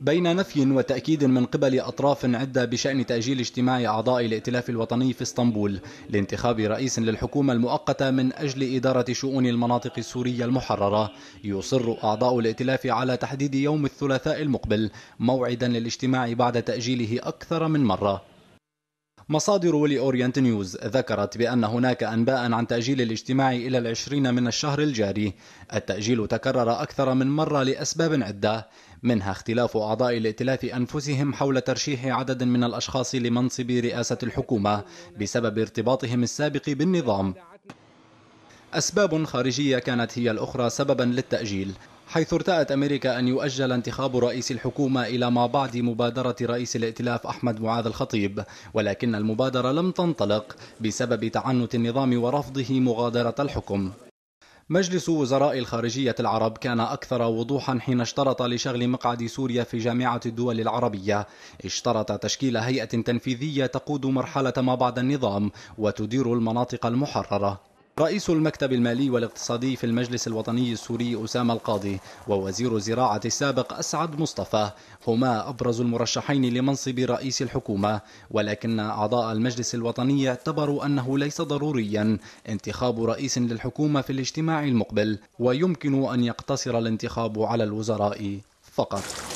بين نفي وتأكيد من قبل أطراف عدة بشأن تأجيل اجتماع أعضاء الائتلاف الوطني في اسطنبول لانتخاب رئيس للحكومة المؤقتة من أجل إدارة شؤون المناطق السورية المحررة يصر أعضاء الائتلاف على تحديد يوم الثلاثاء المقبل موعدا للاجتماع بعد تأجيله أكثر من مرة مصادر لأورينت نيوز ذكرت بأن هناك أنباء عن تأجيل الاجتماع إلى العشرين من الشهر الجاري التأجيل تكرر أكثر من مرة لأسباب عدة منها اختلاف أعضاء الائتلاف أنفسهم حول ترشيح عدد من الأشخاص لمنصب رئاسة الحكومة بسبب ارتباطهم السابق بالنظام أسباب خارجية كانت هي الأخرى سببا للتأجيل حيث ارتأت أمريكا أن يؤجل انتخاب رئيس الحكومة إلى ما بعد مبادرة رئيس الائتلاف أحمد معاذ الخطيب ولكن المبادرة لم تنطلق بسبب تعنت النظام ورفضه مغادرة الحكم مجلس وزراء الخارجية العرب كان أكثر وضوحا حين اشترط لشغل مقعد سوريا في جامعة الدول العربية اشترط تشكيل هيئة تنفيذية تقود مرحلة ما بعد النظام وتدير المناطق المحررة رئيس المكتب المالي والاقتصادي في المجلس الوطني السوري أسامة القاضي ووزير الزراعة السابق أسعد مصطفى هما أبرز المرشحين لمنصب رئيس الحكومة ولكن أعضاء المجلس الوطني اعتبروا أنه ليس ضروريا انتخاب رئيس للحكومة في الاجتماع المقبل ويمكن أن يقتصر الانتخاب على الوزراء فقط